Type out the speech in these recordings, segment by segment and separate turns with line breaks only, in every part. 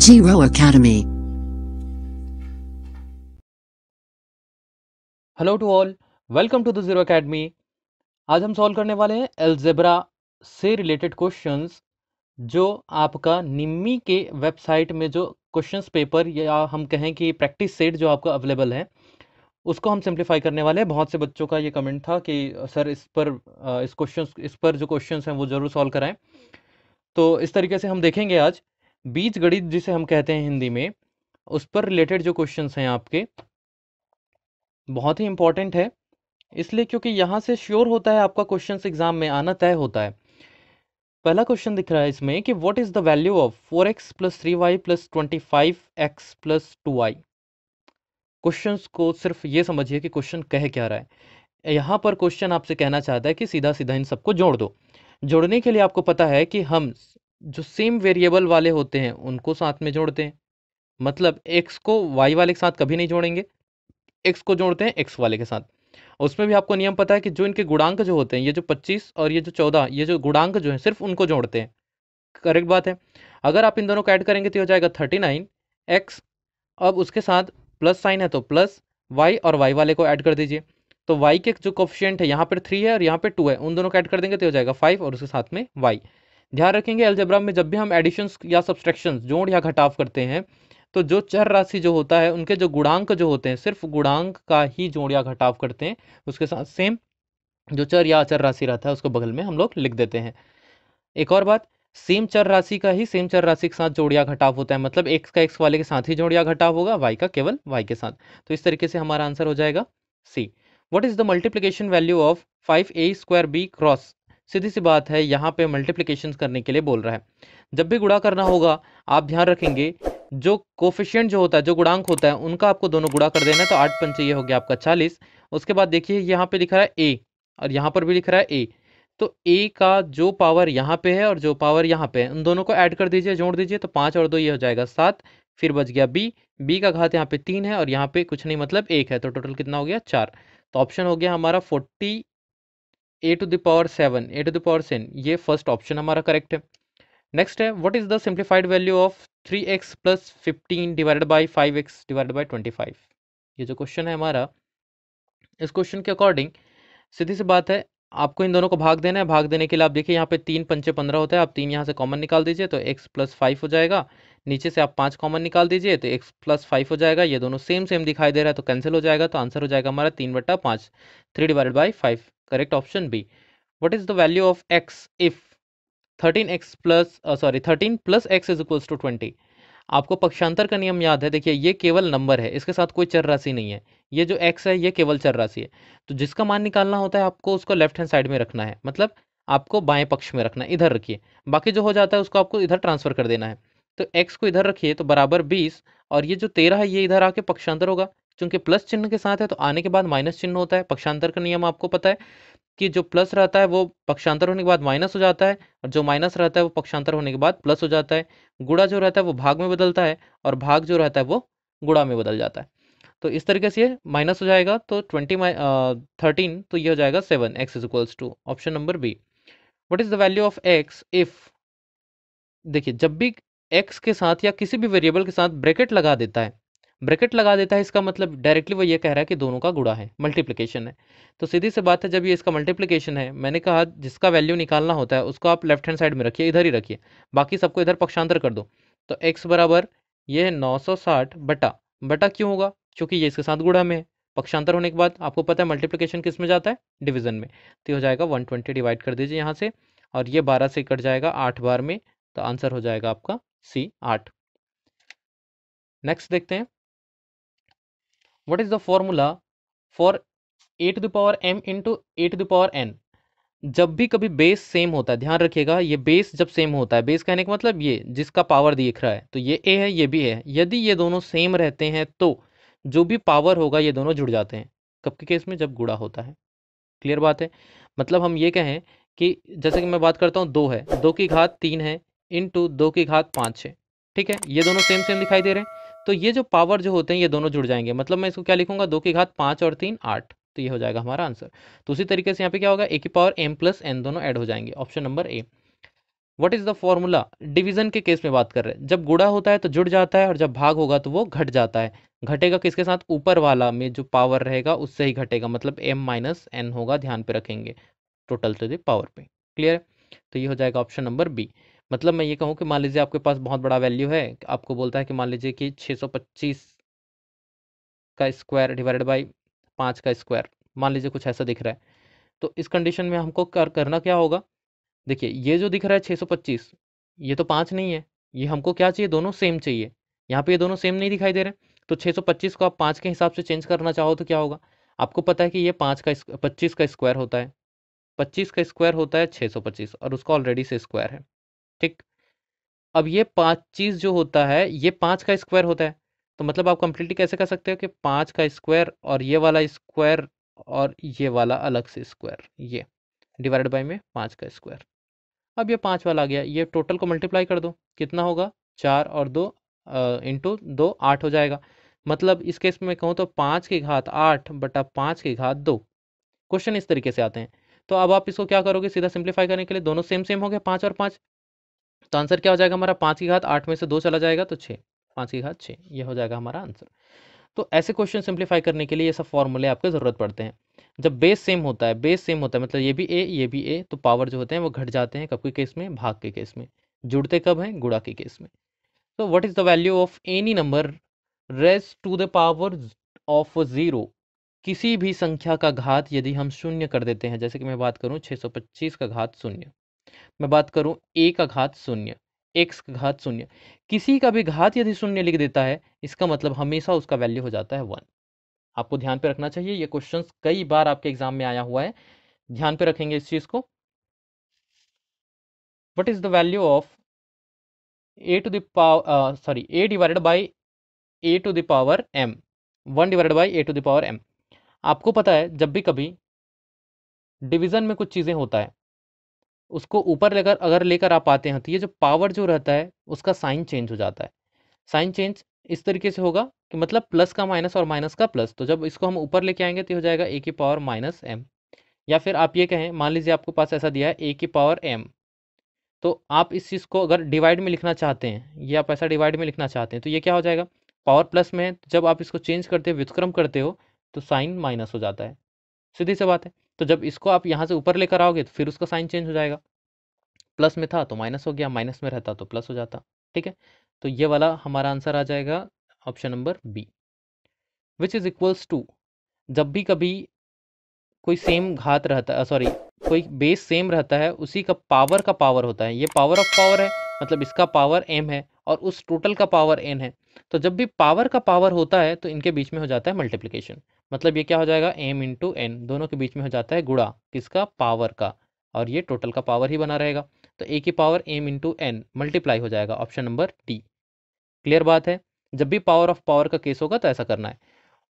Zero Academy. Hello to all welcome to the Zero Academy आज हम solve करने वाले हैं एल्जेब्रा से रिलेटेड क्वेश्चंस जो आपका निम्मी के वेबसाइट में जो क्वेश्चंस पेपर या हम कहें कि प्रैक्टिस सेट जो आपका अवेलेबल है उसको हम सिंप्लीफाई करने वाले हैं बहुत से बच्चों का ये कमेंट था कि सर इस पर इस क्वेश्चन इस पर जो क्वेश्चन हैं वो ज़रूर सॉल्व कराएं तो इस तरीके से हम देखेंगे आज बीज गणित जिसे हम कहते हैं हिंदी में उस पर रिलेटेड जो क्वेश्चन हैं आपके बहुत ही इंपॉर्टेंट है इसलिए क्योंकि यहाँ से श्योर होता है आपका क्वेश्चन एग्जाम में आना तय होता है पहला क्वेश्चन दिख रहा है इसमें कि what is the value of four x plus three y plus twenty five x plus two y question को सिर्फ ये समझिए कि क्वेश्चन कह क्या रहा है यहाँ पर क्वेश्चन आपसे कहना चाहता है कि सीधा सीधा इन सबको जोड़ दो जोड़ने के लिए आपको पता है कि हम जो सेम वेरिएबल वाले होते हैं उनको साथ में जोड़ते हैं मतलब एक्स को वाई वाले के साथ कभी नहीं जोड़ेंगे एक्स को जोड़ते हैं एक्स वाले के साथ उसमें भी आपको नियम पता है कि जो इनके गुणांक जो होते हैं ये जो 25 और ये जो 14 ये जो गुणांक जो है सिर्फ उनको जोड़ते हैं करेक्ट बात है अगर आप इन दोनों को ऐड करेंगे तो हो जाएगा 39 एक्स अब उसके साथ प्लस साइन है तो प्लस वाई और वाई वाले को ऐड कर दीजिए तो वाई के जो कॉफिशियंट है यहाँ पर थ्री है और यहाँ पर टू है उन दोनों को ऐड कर देंगे तो हो जाएगा फाइव और उसके साथ में वाई ध्यान रखेंगे अलजबरा में जब भी हम एडिशन या सब्सट्रैक्शन जोड़ या घटाव करते हैं तो जो चर राशि जो होता है उनके जो गुणांक जो होते हैं सिर्फ गुणांक का ही जोड़ या घटाव करते हैं उसके साथ सेम जो चर या अचर राशि रहता है उसको बगल में हम लोग लिख देते हैं एक और बात सेम चर राशि का ही सेम चर राशि के साथ जोड़ या घटाव होता है मतलब एक्स का एक्स वाले के साथ ही जोड़ या घटाव होगा वाई का केवल वाई के साथ तो इस तरीके से हमारा आंसर हो जाएगा C what is the multiplication value of five a square b cross सीधी सी बात है यहाँ पे मल्टीप्लिकेशन करने के लिए बोल रहा है जब भी गुड़ा करना होगा आप ध्यान रखेंगे जो कोफिशियंट जो होता है जो गुणांक होता है उनका आपको दोनों गुड़ा कर देना है तो आठ पंच ये हो गया आपका चालीस उसके बाद देखिए यहाँ पे लिख रहा है ए और यहाँ पर भी लिख रहा है ए तो ए का जो पावर यहाँ पे है और जो पावर यहाँ पे है उन दोनों को ऐड कर दीजिए जोड़ दीजिए तो पाँच और दो ये हो जाएगा सात फिर बच गया बी बी का घात यहाँ पे तीन है और यहाँ पे कुछ नहीं मतलब एक है तो टोटल कितना हो गया चार तो ऑप्शन हो गया हमारा forty a to the power seven a to the power seven ये फर्स्ट ऑप्शन हमारा करेक्ट है नेक्स्ट है what is the simplified value of three x plus fifteen divided by five x divided by twenty five ये जो question है हमारा इस question के अकॉर्डिंग सीधी सी बात है आपको इन दोनों को भाग देना है भाग देने के लिए आप देखिए यहाँ पे तीन पंचे पंद्रह होता है आप तीन यहाँ से कॉमन निकाल दीजिए तो एक्स प्लस फाइव हो जाएगा नीचे से आप पाँच कॉमन निकाल दीजिए तो एक्स प्लस फाइव हो जाएगा ये दोनों सेम सेम दिखाई दे रहा है तो कैंसिल हो जाएगा तो आंसर हो जाएगा हमारा तीन बट्टा पाँच three divided by five correct option B what is the value of x if thirteen x plus sorry thirteen plus x is equals to twenty आपको पक्षांतर का नियम याद है देखिए ये केवल नंबर है इसके साथ कोई चर राशि नहीं है ये जो x है ये केवल चर राशि है तो जिसका मान निकालना होता है आपको उसको लेफ्ट हैंड साइड में रखना है मतलब आपको बाएं पक्ष में रखना है इधर रखिए बाकी जो हो जाता है उसको आपको इधर ट्रांसफर कर देना है तो x को इधर रखिए तो बराबर बीस और ये जो तेरह है ये इधर आके पक्षांतर होगा चूंकि प्लस चिन्ह के साथ है तो आने के बाद माइनस चिन्ह होता है पक्षांतर का नियम आपको पता है कि जो प्लस रहता है वो पक्षांतर होने के बाद माइनस हो जाता है और जो माइनस रहता है वो पक्षांतर होने के बाद प्लस हो जाता है गुड़ा जो रहता है वो भाग में बदलता है और भाग जो रहता है वो गुड़ा में बदल जाता है तो इस तरीके से ये माइनस हो जाएगा तो ट्वेंटी थर्टीन तो ये हो जाएगा seven x is equals to option number B what is the value of x if देखिए जब भी एक्स के साथ या किसी भी वेरिएबल के साथ ब्रैकेट लगा देता है ब्रैकेट लगा देता है इसका मतलब डायरेक्टली वो ये कह रहा है कि दोनों का गुड़ा है मल्टीप्लिकेशन है तो सीधी से बात है जब ये इसका मल्टीप्लिकेशन है मैंने कहा जिसका वैल्यू निकालना होता है उसको आप लेफ्ट हैंड साइड में रखिए इधर ही रखिए बाकी सबको इधर पक्षांतर कर दो तो एक्स बराबर ये है नौ बटा बटा क्यों होगा क्योंकि ये इसके साथ गुड़ा में है पक्षांतर होने के बाद आपको पता है मल्टीप्लिकेशन किस में जाता है डिविजन में तो हो जाएगा ट्वेंटी डिवाइड कर दीजिए यहाँ से और ये बारह से कट जाएगा आठ बार में तो आंसर हो जाएगा आपका सी आठ नेक्स्ट देखते हैं what is the formula for a to the power m into a to the power n जब भी कभी बेस सेम होता है ध्यान रखिएगा ये बेस जब सेम होता है बेस कहने का मतलब ये जिसका पावर दिख रहा है तो ये ए है ये भी है यदि ये दोनों सेम रहते हैं तो जो भी पावर होगा ये दोनों जुड़ जाते हैं कब के केस में जब गुड़ा होता है क्लियर बात है मतलब हम ये कहें कि जैसे कि मैं बात करता हूँ दो है दो की घात तीन है इन टू दो की घात पाँच है ठीक है ये दोनों सेम सेम दिखाई दे रहे हैं तो ये जो पावर जो होते हैं ये दोनों जुड़ जाएंगे मतलब मैं इसको क्या लिखूंगा दो की घात पाँच और तीन आठ तो ये हो जाएगा हमारा आंसर तो उसी तरीके से यहाँ पे क्या होगा ए की पावर एम प्लस एन दोनों ऐड हो जाएंगे option number A what is the formula division के केस में बात कर रहे हैं जब गुड़ा होता है तो जुड़ जाता है और जब भाग होगा तो वो घट जाता है घटेगा किसके साथ ऊपर वाला में जो पावर रहेगा उससे ही घटेगा मतलब एम माइनस एन होगा ध्यान पे रखेंगे टोटल टू द पावर पे क्लियर है तो ये हो जाएगा ऑप्शन नंबर बी मतलब मैं ये कहूँ कि मान लीजिए आपके पास बहुत बड़ा वैल्यू है आपको बोलता है कि मान लीजिए कि 625 का स्क्वायर डिवाइडेड बाई पाँच का स्क्वायर मान लीजिए कुछ ऐसा दिख रहा है तो इस कंडीशन में हमको कर करना क्या होगा देखिए ये जो दिख रहा है 625 ये तो पाँच नहीं है ये हमको क्या चाहिए दोनों सेम चाहिए यहाँ पर ये दोनों सेम नहीं दिखाई दे रहे तो छः को आप पाँच के हिसाब से चेंज करना चाहो तो क्या होगा आपको पता है कि ये पाँच का पच्चीस का स्क्वायर होता है पच्चीस का स्क्वायर होता है 625 और उसका ऑलरेडी से स्क्वायर है ठीक अब ये पाँच चीज़ जो होता है ये पाँच का स्क्वायर होता है तो मतलब आप कंप्लीटली कैसे कर सकते हो कि पाँच का स्क्वायर और ये वाला स्क्वायर और ये वाला अलग से स्क्वायर ये डिवाइड बाई में पाँच का स्क्वायर अब ये पाँच वाला आ गया ये टोटल को मल्टीप्लाई कर दो कितना होगा चार और दो इंटू दो आठ हो जाएगा मतलब इस केस में कहूँ तो पाँच की घात आठ बटा पाँच की घात दो क्वेश्चन इस तरीके से आते हैं तो अब आप इसको क्या करोगे सीधा सिंप्लीफाई करने के लिए दोनों सेम सेम हो गए पाँच और पाँच तो आंसर क्या हो जाएगा हमारा पाँच की घात आठ में से दो चला जाएगा तो छः पाँच की घात छः ये हो जाएगा हमारा आंसर तो ऐसे क्वेश्चन सिंप्लीफाई करने के लिए ये सब फॉर्मूले आपको ज़रूरत पड़ते हैं जब बेस सेम होता है बेस सेम होता है मतलब ये भी ए ये भी ए तो पावर जो होते हैं वो घट जाते हैं कब के केस में भाग के केस में जुड़ते कब हैं गुड़ा के केस में तो what is the value of any number raise to the power of zero किसी भी संख्या का घात यदि हम शून्य कर देते हैं जैसे कि मैं बात करूँ छः का घात शून्य मैं बात करूं ए का घात शून्य एक्स का घात शून्य किसी का भी घात यदि शून्य लिख देता है इसका मतलब हमेशा उसका वैल्यू हो जाता है वन आपको ध्यान पे रखना चाहिए ये क्वेश्चन कई बार आपके एग्जाम में आया हुआ है ध्यान पे रखेंगे इस चीज को what is the value of a to the power sorry a divided by a to the power m one divided by a to the power m आपको पता है जब भी कभी डिवीजन में कुछ चीज़ें होता है उसको ऊपर लेकर अगर लेकर आप आते हैं तो ये जो पावर जो रहता है उसका साइन चेंज हो जाता है साइन चेंज इस तरीके से होगा कि मतलब प्लस का माइनस और माइनस का प्लस तो जब इसको हम ऊपर लेके आएंगे तो हो जाएगा ए की पावर माइनस एम या फिर आप ये कहें मान लीजिए आपके पास ऐसा दिया है ए की पावर एम तो आप इस चीज़ को अगर डिवाइड में लिखना चाहते हैं या आप ऐसा डिवाइड में लिखना चाहते हैं तो ये क्या हो जाएगा पावर प्लस में है जब आप इसको चेंज करते हो व्युत्क्रम करते हो तो साइन माइनस हो जाता है सीधी सी बात है तो जब इसको आप यहाँ से ऊपर लेकर आओगे तो फिर उसका साइन चेंज हो जाएगा प्लस में था तो माइनस हो गया माइनस में रहता तो प्लस हो जाता ठीक है तो ये वाला हमारा आंसर आ जाएगा option number B which is equals to जब भी कभी कोई सेम घात रहता है सॉरी कोई बेस सेम रहता है उसी का पावर का पावर होता है ये पावर ऑफ पावर है मतलब इसका पावर एम है और उस टोटल का पावर एन है तो जब भी पावर का पावर होता है तो इनके बीच में हो जाता है मल्टीप्लिकेशन मतलब ये क्या हो जाएगा एम इंटू एन दोनों के बीच में हो जाता है गुड़ा किसका पावर का और ये टोटल का पावर ही बना रहेगा तो ए की power m into n multiply हो जाएगा ऑप्शन नंबर डी क्लियर बात है जब भी पावर ऑफ पावर का केस होगा तो ऐसा करना है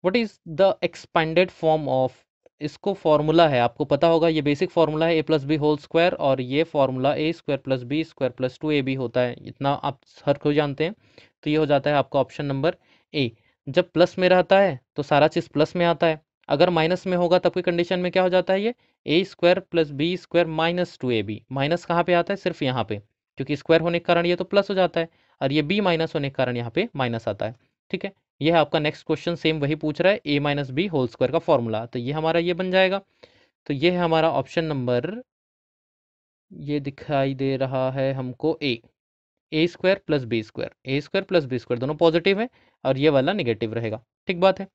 what is the expanded form of इसको फॉर्मूला है आपको पता होगा ये बेसिक फार्मूला है a plus b whole square और ये formula a square plus b square plus two a b होता है इतना आप हर को जानते हैं तो ये हो जाता है आपका ऑप्शन नंबर ए जब प्लस में रहता है तो सारा चीज़ प्लस में आता है अगर माइनस में होगा तब की कंडीशन में क्या हो जाता है ये a square plus b square minus two a b minus कहाँ पे आता है सिर्फ यहाँ पे क्योंकि स्क्वायर होने के कारण ये तो प्लस हो जाता है और ये बी माइनस होने के कारण यहाँ पे माइनस आता है ठीक है यह आपका नेक्स्ट क्वेश्चन सेम वही पूछ रहा है a minus b whole square का फॉर्मूला तो ये हमारा ये बन जाएगा तो ये है हमारा ऑप्शन नंबर ये दिखाई दे रहा है हमको a a square plus b square a square plus b square दोनों पॉजिटिव है और ये वाला निगेटिव रहेगा ठीक बात है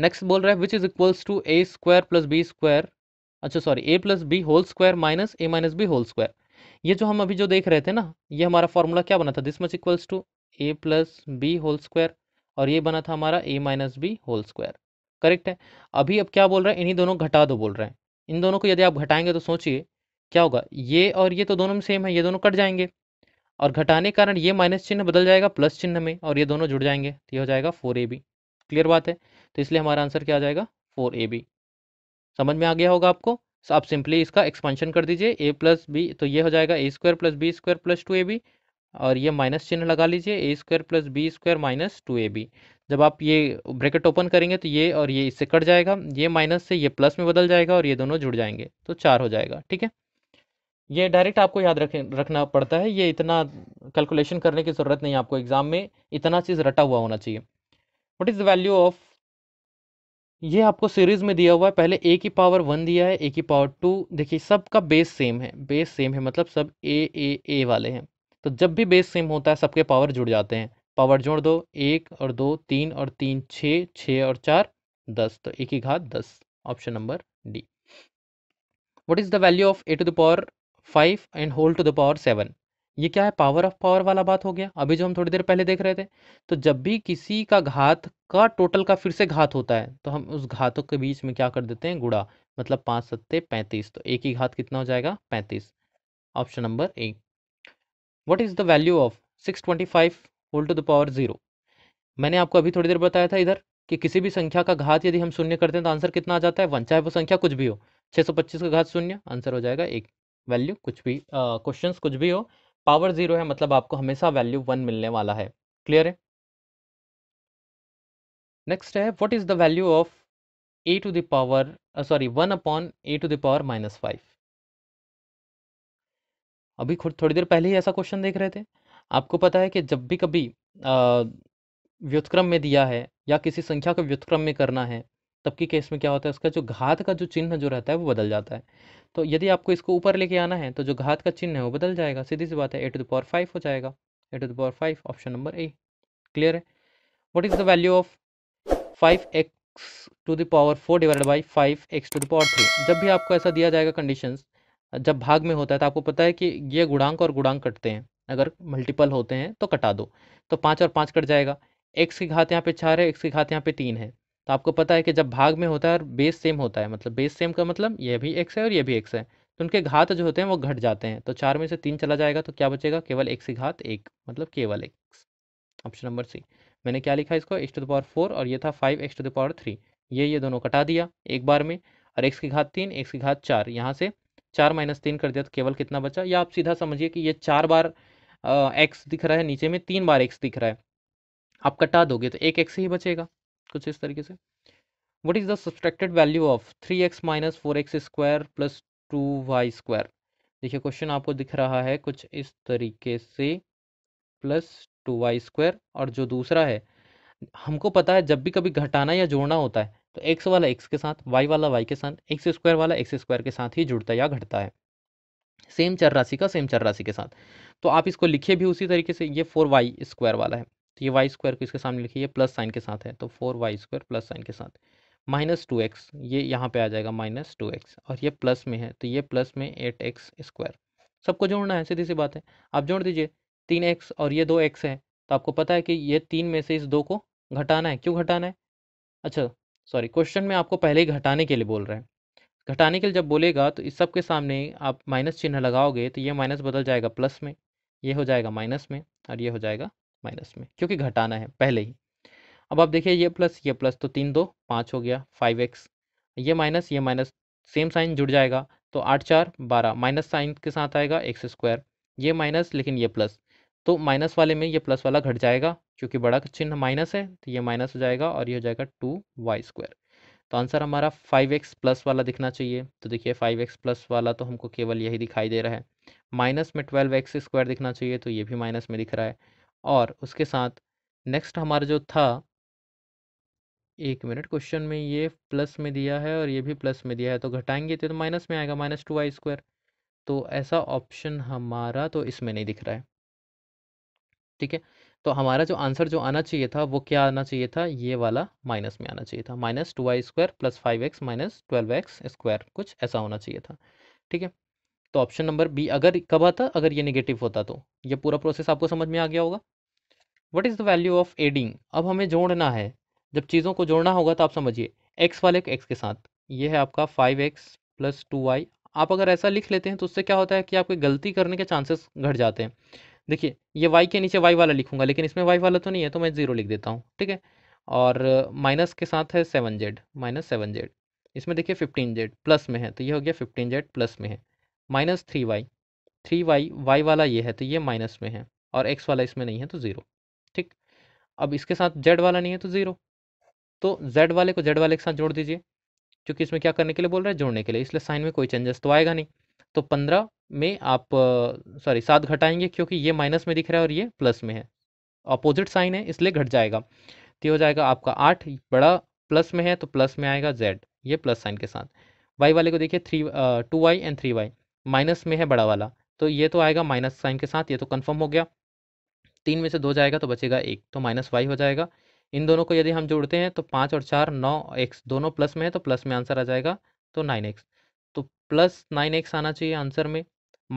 नेक्स्ट बोल रहा है which is equals to a square plus b square अच्छा sorry a plus b whole square minus a minus b whole square ये जो हम अभी जो देख रहे थे ना ये हमारा फॉर्मूला क्या बना था this much equals to a plus b whole square और ये बना था हमारा a minus b whole square correct है अभी अब क्या बोल रहा है इन्हीं दोनों घटा दो बोल रहे हैं इन दोनों को यदि आप घटाएंगे तो सोचिए क्या होगा ये और ये तो दोनों में सेम है ये दोनों कट जाएंगे और घटाने के कारण ये माइनस चिन्ह बदल जाएगा प्लस चिन्ह में और ये दोनों जुड़ जाएंगे तो ये हो जाएगा फोर ए बी क्लियर बात है तो इसलिए हमारा आंसर क्या आ जाएगा फोर ए बी समझ में आ गया होगा आपको तो आप सिंपली इसका एक्सपेंशन कर दीजिए ए प्लस बी तो ये हो जाएगा a square plus b square plus two a b और ये माइनस चिन्ह लगा लीजिए a square plus b square minus two a b जब आप ये ब्रैकेट ओपन करेंगे तो ये और ये इससे कट जाएगा ये माइनस से ये प्लस में बदल जाएगा और ये दोनों जुड़ जाएंगे तो चार हो जाएगा ठीक है ये डायरेक्ट आपको याद रखें रखना पड़ता है ये इतना कैलकुलेशन करने की ज़रूरत नहीं आपको एग्ज़ाम में इतना चीज़ रटा हुआ होना चाहिए what is the value of ये आपको सीरीज़ में दिया हुआ है पहले ए की पावर वन दिया है ए की पावर टू देखिए सबका बेस सेम है बेस सेम है मतलब सब ए ए ए वाले हैं तो जब भी बेस सेम होता है सबके पावर जुड़ जाते हैं पावर जोड़ दो एक और दो तीन और तीन छः छः और चार दस तो एक ही घात दस option number D what is the value of a to the power five and whole to the power seven ये क्या है पावर ऑफ पावर वाला बात हो गया अभी जो हम थोड़ी देर पहले देख रहे थे तो जब भी किसी का घात का टोटल का फिर से घात होता है तो हम उस घातों के बीच में क्या कर देते हैं गुड़ा मतलब पाँच सत्ते पैंतीस तो एक ही घात कितना हो जाएगा पैंतीस option number A what is the value of six twenty five whole to the power zero मैंने आपको अभी थोड़ी देर बताया था इधर कि किसी भी संख्या का घात यदि हम शून्य करते हैं तो आंसर कितना आ जाता है वन चाहे वो संख्या कुछ भी हो पच्चीस का घात शून्य आंसर हो जाएगा एक वैल्यू कुछ भी क्वेश्चन uh, कुछ भी हो पावर जीरो है मतलब आपको हमेशा वैल्यू वन मिलने वाला है क्लियर है नेक्स्ट है what is the value of a to the power sorry one upon a to the power minus five अभी थोड़ी देर पहले ही ऐसा क्वेश्चन देख रहे थे आपको पता है कि जब भी कभी व्युतक्रम में दिया है या किसी संख्या को व्युतक्रम में करना है तब की केस में क्या होता है उसका जो घात का जो चिन्ह जो रहता है वो बदल जाता है तो यदि आपको इसको ऊपर लेके आना है तो जो घात का चिन्ह है वो बदल जाएगा सीधी सी बात है a to the power five हो जाएगा a to the power five option number A clear है what is the value of five x to the power four divide by five x to the power three जब भी आपको ऐसा दिया जाएगा condition जब भाग में होता है तो आपको पता है कि ये गुणांक और गुणांक कटते हैं अगर मल्टीपल होते हैं तो कटा दो तो पाँच और पाँच कट जाएगा एक्स की घात यहाँ पे चार है एक्स की घात यहाँ पे तीन है तो आपको पता है कि जब भाग में होता है और बेस सेम होता है मतलब बेस सेम का मतलब ये भी एक्स है और ये भी एक्स है तो उनके घात जो होते हैं वो घट जाते हैं तो चार में से तीन चला जाएगा तो क्या बचेगा केवल एक सी घात एक मतलब केवल एक्स ऑप्शन नंबर सी मैंने क्या लिखा इसको x to the power four और ये था five x to the power three ये ये दोनों कटा दिया एक बार में और एक्स की घात तीन एक्स की घात चार यहाँ से चार माइनस तीन कर दिया तो केवल कितना बचा या आप सीधा समझिए कि ये चार बार एक्स दिख रहा है नीचे में तीन बार एक्स दिख रहा है आप कटा दोगे तो एक एक्स ही बचेगा कुछ इस तरीके से what is the subtracted value of three x minus four x square plus two y square देखिए क्वेश्चन आपको दिख रहा है कुछ इस तरीके से प्लस टू वाई स्क्वायर और जो दूसरा है हमको पता है जब भी कभी घटाना या जोड़ना होता है तो एक्स वाला एक्स के साथ वाई वाला वाई के साथ एक्स स्क्वायर वाला एक्स स्क्वायर के साथ ही जुड़ता या घटता है सेम चर राशि का सेम चर राशि के साथ तो आप इसको लिखिए भी उसी तरीके से ये फोर वाई स्क्वायर वाला है तो ये वाई स्क्वायर को इसके सामने लिखिए प्लस साइन के साथ है तो four y square plus sign के साथ माइनस टू एक्स ये यहाँ पे आ जाएगा माइनस टू एक्स और ये प्लस में है तो ये प्लस में एट एक्स स्क्वायर सबको जोड़ना है सीधी सी बात है आप जोड़ दीजिए तीन एक्स और ये दो एक्स है तो आपको पता है कि ये तीन में से इस दो को घटाना है क्यों घटाना है अच्छा सॉरी क्वेश्चन में आपको पहले ही घटाने के लिए बोल रहे हैं घटाने के लिए जब बोलेगा तो इस सब के सामने आप माइनस चिन्ह लगाओगे तो ये माइनस बदल जाएगा प्लस में ये हो जाएगा माइनस में और ये हो जाएगा माइनस में क्योंकि घटाना है पहले ही अब आप देखिए ये प्लस ये प्लस तो तीन दो पाँच हो गया फाइव एक्स ये माइनस ये माइनस सेम साइन जुड़ जाएगा तो आठ चार बारह माइनस साइन के साथ आएगा एक्स स्क्वायर ये माइनस लेकिन ये प्लस तो माइनस वाले में ये प्लस वाला घट जाएगा क्योंकि बड़ा का चिन्ह माइनस है तो ये माइनस हो जाएगा और ये हो जाएगा टू वाई स्क्वायर तो आंसर हमारा फाइव एक्स प्लस वाला दिखना चाहिए तो देखिए फाइव एक्स प्लस वाला तो हमको केवल यही दिखाई दे रहा है माइनस में ट्वेल्व एक्स स्क्वायर दिखना चाहिए तो ये भी माइनस में दिख रहा है और उसके साथ नेक्स्ट हमारा जो था एक मिनट क्वेश्चन में ये प्लस में दिया है और ये भी प्लस में दिया है तो घटाएंगे तो, माइनस में आएगा माइनस टू आई स्क्वायर तो ऐसा ऑप्शन हमारा तो इसमें नहीं दिख रहा है ठीक है तो हमारा जो आंसर जो आना चाहिए था वो क्या आना चाहिए था ये वाला माइनस में आना चाहिए था minus two I square plus five x minus twelve x square कुछ ऐसा होना चाहिए था ठीक है तो ऑप्शन नंबर बी अगर कब आता अगर ये निगेटिव होता तो ये पूरा प्रोसेस आपको समझ में आ गया होगा what is the value of adding अब हमें जोड़ना है जब चीज़ों को जोड़ना होगा तो आप समझिए एक्स वाले एक्स के साथ ये है आपका five x plus two y आप अगर ऐसा लिख लेते हैं तो उससे क्या होता है कि आपके गलती करने के चांसेस घट जाते हैं देखिए ये वाई के नीचे वाई वाला लिखूंगा लेकिन इसमें वाई वाला तो नहीं है तो मैं ज़ीरो लिख देता हूँ ठीक है और माइनस के साथ है seven z minus seven z इसमें देखिए फिफ्टीन जेड प्लस में है तो ये हो गया फिफ्टीन जेड प्लस में है minus three y three y y वाला ये है तो ये माइनस में है और एक्स वाला इसमें नहीं है तो ज़ीरो ठीक अब इसके साथ जेड वाला नहीं है तो ज़ीरो तो जेड वाले को जेड वाले के साथ जोड़ दीजिए क्योंकि इसमें क्या करने के लिए बोल रहे हैं जोड़ने के लिए इसलिए साइन में कोई चेंजेस तो आएगा नहीं तो पंद्रह में आप सॉरी सात घटाएंगे क्योंकि ये माइनस में दिख रहा है और ये प्लस में है अपोजिट साइन है इसलिए घट जाएगा तो हो जाएगा आपका आठ बड़ा प्लस में है तो प्लस में आएगा जेड ये प्लस साइन के साथ वाई वाले को देखिए three two y and three y minus में है बड़ा वाला तो ये तो आएगा माइनस साइन के साथ ये तो कन्फर्म हो गया तीन में से दो जाएगा तो बचेगा एक तो माइनस वाई हो जाएगा इन दोनों को यदि हम जोड़ते हैं तो पाँच और चार नौ एक्स दोनों प्लस में है तो प्लस में आंसर आ जाएगा तो नाइन एक्स तो प्लस नाइन एक्स आना चाहिए आंसर में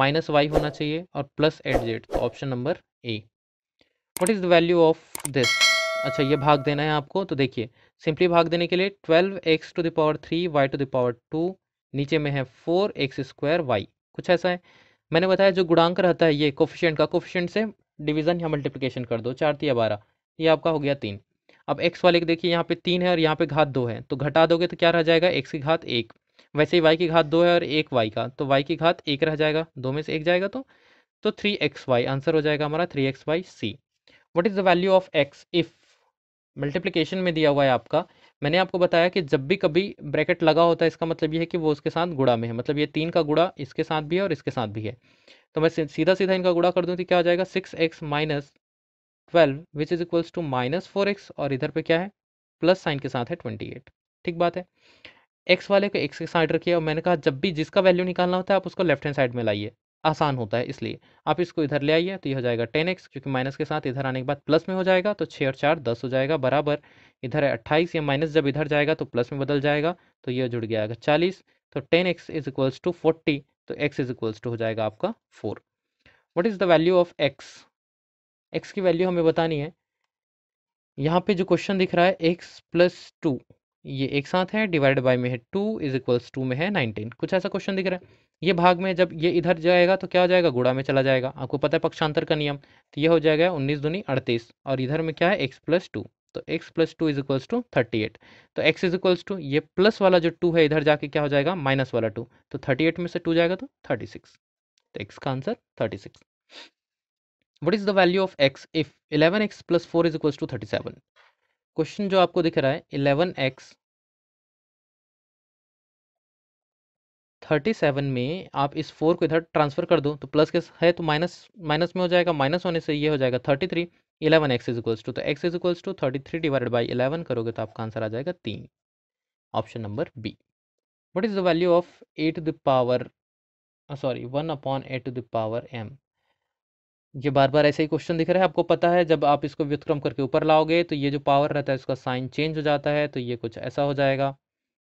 माइनस वाई होना चाहिए और प्लस एट जेड तो option number A what is the value of this अच्छा ये भाग देना है आपको तो देखिए सिंपली भाग देने के लिए twelve x to the power three y to the power two नीचे में है फोर एक्स स्क्वायर वाई कुछ ऐसा है मैंने बताया जो गुणांक रहता है ये कोफिशियंट का कोफिशियंट से डिवीज़न या मल्टीप्लिकेशन कर दो चार या बारह ये आपका हो गया तीन अब एक्स वाले देखिए यहाँ पे तीन है और यहाँ पे घात दो है तो घटा दोगे तो क्या रह जाएगा एक्स की घात एक वैसे ही वाई की घात दो है और एक वाई का तो वाई की घात एक रह जाएगा दो में से एक जाएगा तो तो थ्री एक्स वाई आंसर हो जाएगा हमारा three x y C what is the value of x if multiplication में दिया हुआ है आपका मैंने आपको बताया कि जब भी कभी ब्रैकेट लगा होता है इसका मतलब ये है कि वो उसके साथ गुड़ा में है मतलब ये तीन का गुड़ा इसके साथ भी है और इसके साथ भी है तो मैं सीधा सीधा इनका गुड़ा कर दूँ तो क्या हो जाएगा six x minus twelve which is equals to minus four x और इधर पे क्या है प्लस साइन के साथ है ट्वेंटी एट ठीक बात है एक्स वाले को एक्स के साइड रखिए और मैंने कहा जब भी जिसका वैल्यू निकालना होता है आप उसको लेफ्ट हैंड साइड में लाइए आसान होता है इसलिए आप इसको इधर ले आइए तो यह हो जाएगा टेन एक्स क्योंकि माइनस के साथ इधर आने के बाद प्लस में हो जाएगा तो छः और चार दस हो जाएगा बराबर इधर है अट्ठाईस या माइनस जब इधर जाएगा तो प्लस में बदल जाएगा तो यह जुड़ गया चालीस तो ten x is equals to forty तो x इज इक्वल्स टू हो जाएगा आपका four what is the value of x x की वैल्यू हमें बतानी है यहाँ पे जो क्वेश्चन दिख रहा है x प्लस टू ये एक साथ है डिवाइड बाई में है टू इज इक्वल्स टू में है नाइनटीन कुछ ऐसा क्वेश्चन दिख रहा है ये भाग में जब ये इधर जाएगा तो क्या हो जाएगा गुड़ा में चला जाएगा आपको पता है पक्षांतर का नियम तो ये हो जाएगा उन्नीस दुनी अड़तीस और इधर में क्या है एक्स प्लस टू तो x plus two is equals to thirty eight तो x इज इक्वल्स टू ये प्लस वाला जो टू है इधर जाके क्या हो जाएगा माइनस वाला टू तो थर्टी एट में से टू जाएगा तो थर्टी सिक्स तो x का answer thirty six what is the value of x if eleven x plus four is equals to thirty seven question जो आपको दिख रहा है इलेवन एक्स थर्टी सेवन में आप इस फोर को इधर ट्रांसफर कर दो तो प्लस के है तो माइनस माइनस में हो जाएगा माइनस होने से ये हो जाएगा thirty three eleven x is to तो x is to thirty three divide by eleven करोगे तो आपका आंसर आ जाएगा तीन option number B what is the value of a to the power sorry one upon a to the power m ये बार बार ऐसे ही क्वेश्चन दिख रहा है आपको पता है जब आप इसको व्युतक्रम करके ऊपर लाओगे तो ये जो पावर रहता है इसका साइन चेंज हो जाता है तो ये कुछ ऐसा हो जाएगा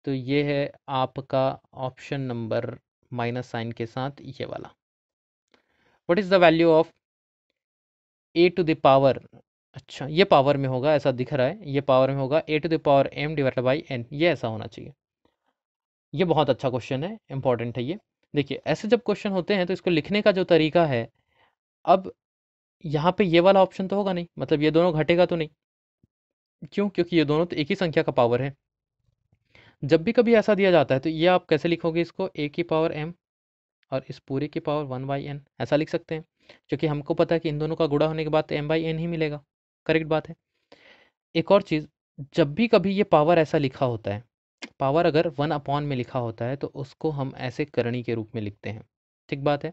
तो ये है आपका ऑप्शन नंबर माइनस साइन के साथ ये वाला what is the value of a to the power अच्छा ये पावर में होगा ऐसा दिख रहा है ये पावर में होगा a to the power m divide by n ये ऐसा होना चाहिए ये बहुत अच्छा क्वेश्चन है इंपॉर्टेंट है ये देखिए ऐसे जब क्वेश्चन होते हैं तो इसको लिखने का जो तरीका है अब यहाँ पे ये वाला ऑप्शन तो होगा नहीं मतलब ये दोनों घटेगा तो नहीं क्यों क्योंकि ये दोनों तो एक ही संख्या का पावर है जब भी कभी ऐसा दिया जाता है तो ये आप कैसे लिखोगे इसको ए की पावर एम और इस पूरे की पावर वन बाई एन ऐसा लिख सकते हैं क्योंकि हमको पता है कि इन दोनों का गुड़ा होने के बाद एम बाई एन ही मिलेगा करेक्ट बात है एक और चीज़ जब भी कभी ये पावर ऐसा लिखा होता है पावर अगर वन अपॉन में लिखा होता है तो उसको हम ऐसे करणी के रूप में लिखते हैं ठीक बात है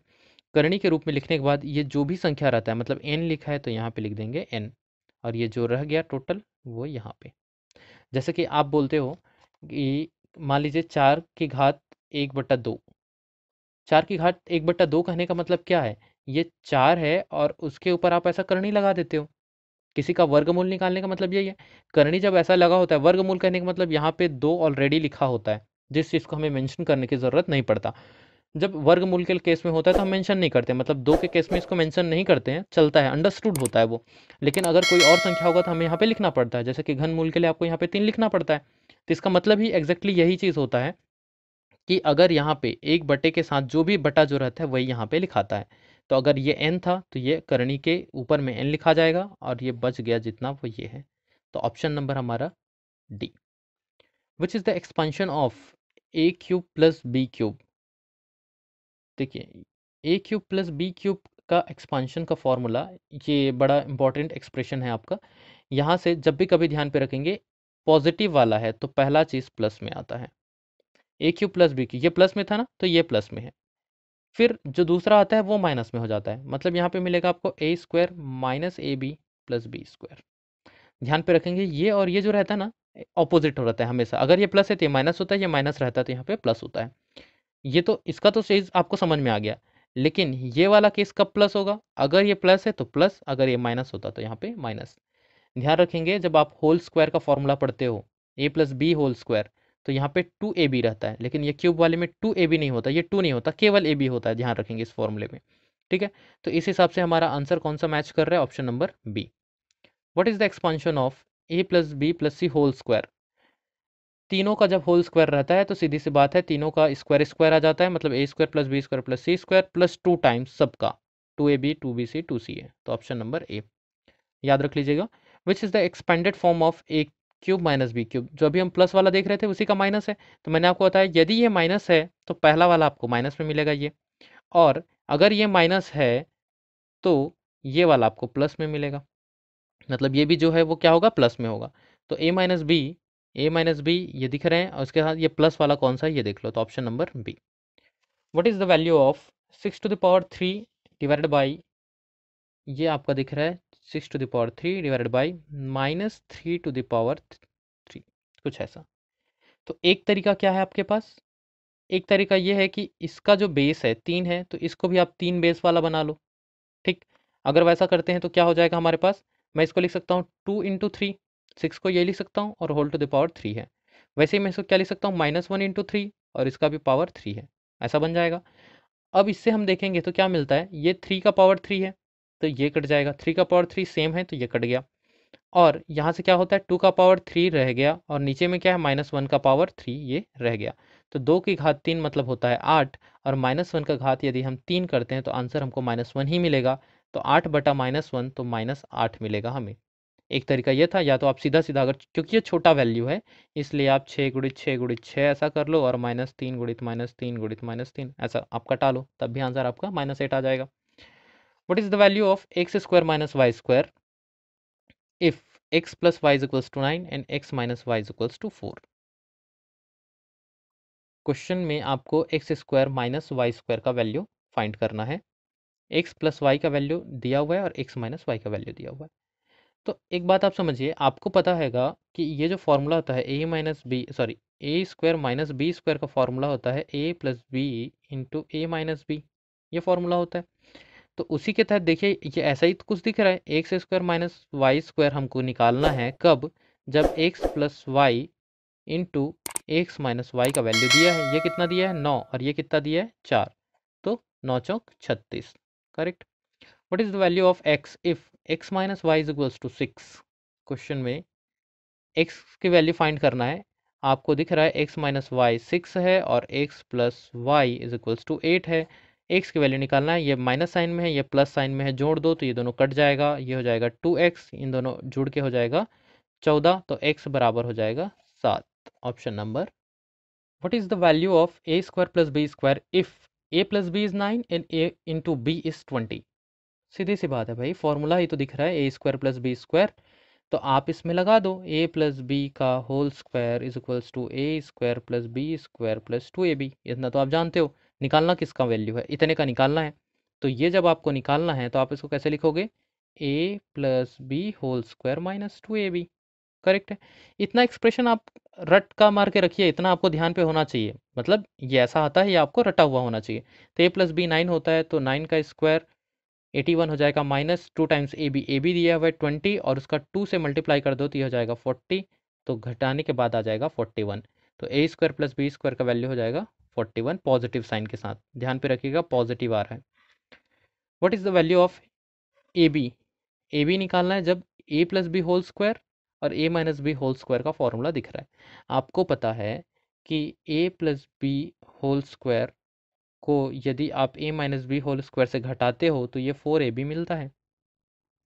करणी के रूप में लिखने के बाद ये जो भी संख्या रहता है मतलब एन लिखा है तो यहाँ पे लिख देंगे एन और ये जो रह गया टोटल वो यहाँ पे जैसे कि आप बोलते हो कि मान लीजिए चार की घात एक बटा दो चार की घाट एक बट्टा दो कहने का मतलब क्या है ये चार है और उसके ऊपर आप ऐसा करणी लगा देते हो किसी का वर्गमूल निकालने का मतलब यही है करणी जब ऐसा लगा होता है वर्गमूल कहने का मतलब यहाँ पे दो ऑलरेडी लिखा होता है जिस चीज़ को हमें मेंशन करने की ज़रूरत नहीं पड़ता जब वर्गमूल के केस में होता है तो हम मेंशन नहीं करते मतलब दो के केस में इसको मेंशन नहीं करते हैं चलता है अंडरस्टूड होता है वो लेकिन अगर कोई और संख्या होगा तो हमें यहाँ पे लिखना पड़ता है जैसे कि घन मूल के लिए आपको यहाँ पे तीन लिखना पड़ता है तो इसका मतलब ही एग्जैक्टली यही चीज़ होता है कि अगर यहाँ पे एक बटे के साथ जो भी बटा जो रहता है वही यहाँ पे लिखाता है तो अगर ये एन था तो ये करणी के ऊपर में एन लिखा जाएगा और ये बच गया जितना वो ये है तो ऑप्शन नंबर हमारा D which is the expansion of a cube plus b cube देखिए a cube plus b cube का एक्सपांशन का फॉर्मूला ये बड़ा इंपॉर्टेंट एक्सप्रेशन है आपका यहाँ से जब भी कभी ध्यान पे रखेंगे पॉजिटिव वाला है तो पहला चीज़ प्लस में आता है a cube plus b cube ये प्लस में था ना तो ये प्लस में है फिर जो दूसरा आता है वो माइनस में हो जाता है मतलब यहाँ पे मिलेगा आपको a square minus a b plus b square ध्यान पे रखेंगे ये और ये जो रहता है ना ऑपोजिट हो रहता है हमेशा अगर ये प्लस है तो ये माइनस होता है ये माइनस रहता है तो यहाँ पे प्लस होता है ये तो इसका तो चीज आपको समझ में आ गया लेकिन ये वाला केस कब प्लस होगा अगर ये प्लस है तो प्लस अगर ये माइनस होता तो यहाँ पे माइनस ध्यान रखेंगे जब आप होल स्क्वायर का फॉर्मूला पढ़ते हो a plus b whole square तो यहाँ पे टू ए बी रहता है लेकिन ये क्यूब वाले में टू ए बी नहीं होता ये टू नहीं होता केवल ए बी होता है ध्यान रखेंगे इस फॉर्मूले में ठीक है तो इस हिसाब से हमारा आंसर कौन सा मैच कर रहा है option number B what is the expansion of a plus b plus c whole square तीनों का जब होल स्क्वायर रहता है तो सीधी सी बात है तीनों का स्क्वायर स्क्वायर आ जाता है मतलब a square plus b square plus c square plus two times सबका two a b two b c two c a तो ऑप्शन नंबर ए याद रख लीजिएगा which is the expanded form of a cube minus b cube जो अभी हम plus वाला देख रहे थे उसी का माइनस है तो मैंने आपको बताया यदि ये माइनस है तो पहला वाला आपको माइनस में मिलेगा ये और अगर ये माइनस है तो ये वाला आपको प्लस में मिलेगा मतलब ये भी जो है वो क्या होगा प्लस में होगा तो a minus b a minus b ये दिख रहे हैं और उसके साथ ये प्लस वाला कौन सा है ये देख लो तो option number B what is the value of six to the power three divide by ये आपका दिख रहा है six to the power three divided by minus three to the power three कुछ ऐसा तो एक तरीका क्या है आपके पास एक तरीका यह है कि इसका जो बेस है तीन है तो इसको भी आप तीन बेस वाला बना लो ठीक अगर वैसा करते हैं तो क्या हो जाएगा हमारे पास मैं इसको लिख सकता हूँ टू इंटू थ्री सिक्स को ये लिख सकता हूँ और whole to the power three है वैसे ही मैं इसको क्या लिख सकता हूँ माइनस वन इंटू थ्री और इसका भी पावर थ्री है ऐसा बन जाएगा अब इससे हम देखेंगे तो क्या मिलता है ये थ्री का पावर थ्री है तो ये कट जाएगा थ्री का पावर थ्री सेम है तो ये कट गया और यहाँ से क्या होता है टू का पावर थ्री रह गया और नीचे में क्या है माइनस वन का पावर थ्री ये रह गया तो दो की घात तीन मतलब होता है आठ और माइनस वन का घात यदि हम तीन करते हैं तो आंसर हमको माइनस वन ही मिलेगा तो आठ बटा माइनस वन तो माइनस आठ मिलेगा हमें एक तरीका ये था या तो आप सीधा सीधा अगर क्योंकि ये छोटा वैल्यू है इसलिए आप छः गुड़ित छः गुड़ित छः ऐसा कर लो और माइनस तीन गुड़ित माइनस तीन गुड़ित माइनस तीन ऐसा आप कटा लो तब भी आंसर आपका माइनस एट आ जाएगा what is the value of x square minus y square if x plus y is equals to 9 and x minus y is equals to 4 question में आपको x square minus y square का value find करना है x plus y का value दिया हुआ है और एक्स माइनस वाई का वैल्यू दिया हुआ है तो एक बात आप समझिए आपको पता हैगा कि ये जो फॉर्मूला होता है a minus b sorry a square minus b square का फॉर्मूला होता है a plus b into a minus b ये फॉर्मूला होता है तो उसी के तहत देखिए ये ऐसा ही तो कुछ दिख रहा है x square minus y square हमको निकालना है कब जब x plus y into x minus y का वैल्यू दिया है ये कितना दिया है नौ और ये कितना दिया है चार तो नौ चौक छत्तीस correct what is the value of x if x minus y is equals to six question में एक्स की वैल्यू फाइंड करना है आपको दिख रहा है एक्स माइनस वाई सिक्स है और x plus y is equals to eight है एक्स की वैल्यू निकालना है ये माइनस साइन में है ये प्लस साइन में है जोड़ दो तो ये दोनों कट जाएगा ये हो जाएगा टू एक्स इन दोनों जुड़ के हो जाएगा चौदह तो एक्स बराबर हो जाएगा सात option number what is the value of a square plus b square if a plus b is nine and a into b is twenty सीधी सी बात है भाई फॉर्मूला ही तो दिख रहा है a square plus b square तो आप इसमें लगा दो ए प्लस बी का whole square is equals to a square plus b square plus two a b इतना तो आप जानते हो निकालना किसका वैल्यू है इतने का निकालना है तो ये जब आपको निकालना है तो आप इसको कैसे लिखोगे a plus b whole square minus two a b correct है इतना एक्सप्रेशन आप रट का मार के रखिए इतना आपको ध्यान पे होना चाहिए मतलब ये ऐसा आता है ये आपको रटा हुआ होना चाहिए तो ए प्लस बी नाइन होता है तो नाइन का स्क्वायर एटी वन हो जाएगा minus two times a b a b दिया हुआ है ट्वेंटी और उसका टू से मल्टीप्लाई कर दो तो ये हो जाएगा फोर्टी तो घटाने के बाद आ जाएगा फोर्टी वन तो a square plus b square का वैल्यू हो जाएगा फोर्टी वन पॉजिटिव साइन के साथ ध्यान पे रखिएगा पॉजिटिव आ रहा है what is the value of a b a b निकालना है जब a plus b whole square और a minus b whole square का फॉर्मूला दिख रहा है आपको पता है कि a plus b whole square को यदि आप a minus b whole square से घटाते हो तो ये फोर ए बी मिलता है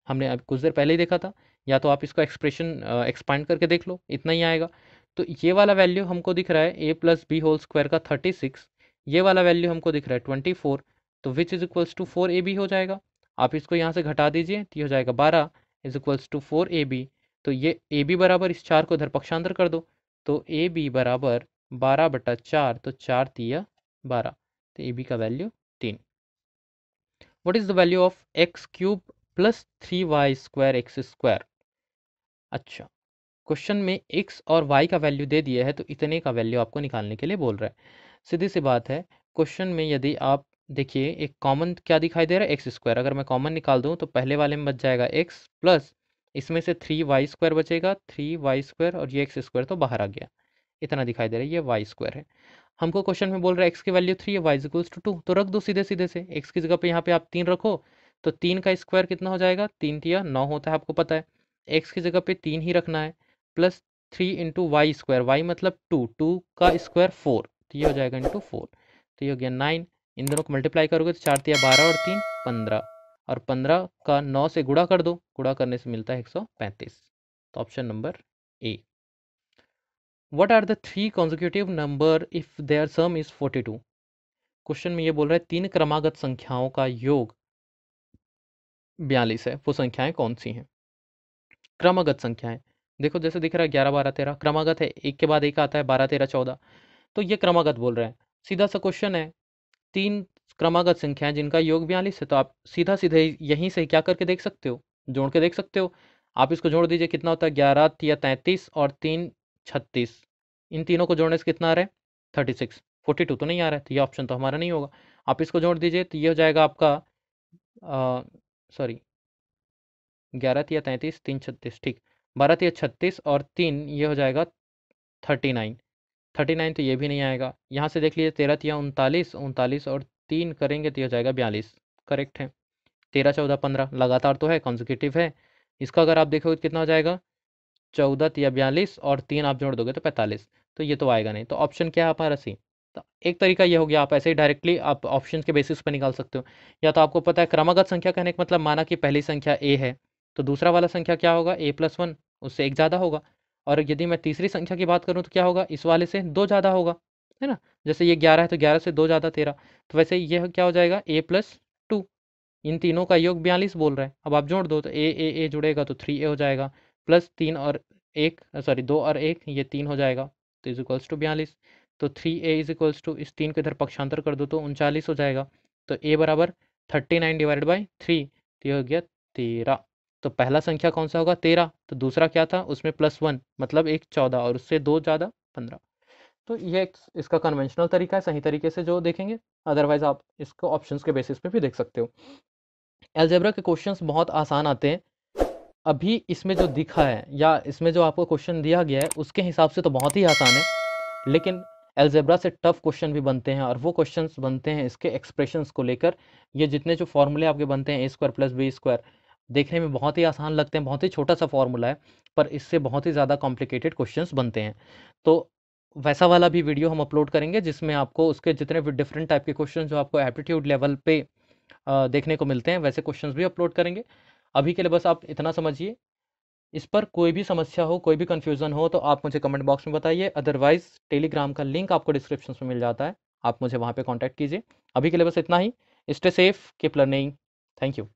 हमने अब कुछ देर पहले ही देखा था या तो आप इसको एक्सप्रेशन एक्सपांड करके देख लो इतना ही आएगा तो ये वाला वैल्यू हमको दिख रहा है a plus b whole square का थर्टी सिक्स ये वाला वैल्यू हमको दिख रहा है ट्वेंटी फोर तो which is equals to four a b हो जाएगा आप इसको यहाँ से घटा दीजिए तो ये हो जाएगा बारह is equals to four a b तो ये ए बी बराबर इस चार को इधर पक्षांतर कर दो तो ए बी बराबर बारह बटा चार तो चार तीया बारह तो ए बी का वैल्यू तीन what is the value of x cube plus three y square x square अच्छा क्वेश्चन में एक्स और वाई का वैल्यू दे दिया है तो इतने का वैल्यू आपको निकालने के लिए बोल रहा है सीधी सी बात है क्वेश्चन में यदि आप देखिए एक कॉमन क्या दिखाई दे रहा है एक्स स्क्वायर अगर मैं कॉमन निकाल दूँ तो पहले वाले में बच जाएगा एक्स प्लस इसमें से थ्री वाई स्क्वायर बचेगा थ्री वाई स्क्वायर और ये एक्स स्क्वायर तो बाहर आ गया इतना दिखाई दे रहा है ये वाई स्क्वायर है हमको क्वेश्चन में बोल रहा है एक्स की वैल्यू थ्री है वाई इक्वल्स टू टू तो रख दो सीधे सीधे से एक्स की जगह पर यहाँ पे आप तीन रखो तो तीन का स्क्वायर कितना हो जाएगा तीन तिया नौ होता है आपको पता है एक्स की जगह पे तीन ही रखना है plus three into y square y मतलब टू टू का स्क्वायर फोर तो ये हो जाएगा इंटू फोर तो ये हो गया नाइन इन दोनों को मल्टीप्लाई करोगे तो चार तीन बारह और तीन पंद्रह और पंद्रह का नौ से गुड़ा कर दो गुड़ा करने से मिलता है एक सौ पैंतीस तो option number A what are the three consecutive number if their sum is forty two question में ये बोल रहा है तीन क्रमागत संख्याओं का योग बयालीस है वो संख्याएं कौन सी हैं क्रमागत संख्याएं देखो जैसे दिख रहा है ग्यारह बारह तेरह क्रमागत है एक के बाद एक आता है बारह तेरह चौदह तो ये क्रमागत बोल रहे हैं सीधा सा क्वेश्चन है तीन क्रमागत संख्या है जिनका योग बयालीस है तो आप सीधा सीधे यहीं से क्या करके देख सकते हो जोड़ के देख सकते हो आप इसको जोड़ दीजिए कितना होता है ग्यारह या तैंतीस और तीन छत्तीस इन तीनों को जोड़ने से कितना आ रहा है थर्टी सिक्स फोर्टी टू तो नहीं आ रहा है तो ये ऑप्शन तो हमारा नहीं होगा आप इसको जोड़ दीजिए तो ये हो जाएगा आपका सॉरी ग्यारह या तैंतीस तीन छत्तीस ठीक बारह तीन छत्तीस और तीन ये हो जाएगा थर्टी नाइन थर्टी नाइन तो ये भी नहीं आएगा यहाँ से देख लीजिए तेरह तिया उनतालीस उनतालीस और तीन करेंगे तो ये हो जाएगा बयालीस करेक्ट है तेरह चौदह पंद्रह लगातार तो है कॉन्जिक्यूटिव है इसका अगर आप देखोगे तो कितना हो जाएगा चौदह तिया बयालीस और तीन आप जोड़ दोगे तो पैंतालीस तो ये तो आएगा नहीं तो ऑप्शन क्या है हमारा सी तो एक तरीका ये हो गया आप ऐसे ही डायरेक्टली आप ऑप्शन के बेसिस पर निकाल सकते हो या तो आपको पता है क्रमागत संख्या कहने का मतलब माना कि पहली संख्या ए है तो दूसरा वाला संख्या क्या होगा ए प्लस वन उससे एक ज़्यादा होगा और यदि मैं तीसरी संख्या की बात करूँ तो क्या होगा इस वाले से दो ज़्यादा होगा है ना जैसे ये ग्यारह है तो ग्यारह से दो ज़्यादा तेरह तो वैसे यह क्या हो जाएगा ए प्लस टू इन तीनों का योग बयालीस बोल रहे हैं अब आप जोड़ दो तो ए ए ए जुड़ेगा तो थ्री ए हो जाएगा प्लस तीन और एक सॉरी दो और एक ये तीन हो जाएगा तो इज इक्वल्स टू बयालीस तो three a is equals to इस तीन को इधर पक्षांतर कर दो तो उनचालीस हो जाएगा तो ए बराबर thirty nine divide by three तो ये हो गया तेरह तो पहला संख्या कौन सा होगा तेरह तो दूसरा क्या था उसमें प्लस वन मतलब एक चौदह और उससे दो ज़्यादा पंद्रह तो ये एक इसका कन्वेंशनल तरीका है सही तरीके से जो देखेंगे अदरवाइज आप इसको ऑप्शंस के बेसिस पे भी देख सकते हो एल्जेब्रा के क्वेश्चंस बहुत आसान आते हैं अभी इसमें जो दिखा है या इसमें जो आपको क्वेश्चन दिया गया है उसके हिसाब से तो बहुत ही आसान है लेकिन एल्जेब्रा से टफ क्वेश्चन भी बनते हैं और वो क्वेश्चंस बनते हैं इसके एक्सप्रेशंस को लेकर ये जितने जो फॉर्मूले आपके बनते हैं a square plus b square देखने में बहुत ही आसान लगते हैं बहुत ही छोटा सा फॉर्मूला है पर इससे बहुत ही ज़्यादा कॉम्प्लिकेटेड क्वेश्चंस बनते हैं तो वैसा वाला भी वीडियो हम अपलोड करेंगे जिसमें आपको उसके जितने भी डिफरेंट टाइप के क्वेश्चन जो आपको एप्टीट्यूड लेवल पे देखने को मिलते हैं वैसे क्वेश्चन भी अपलोड करेंगे अभी के लिए बस आप इतना समझिए इस पर कोई भी समस्या हो कोई भी कन्फ्यूज़न हो तो आप मुझे कमेंट बॉक्स में बताइए अदरवाइज़ टेलीग्राम का लिंक आपको डिस्क्रिप्शन में मिल जाता है आप मुझे वहाँ पर कॉन्टैक्ट कीजिए अभी के लिए बस इतना ही stay safe keep learning thank you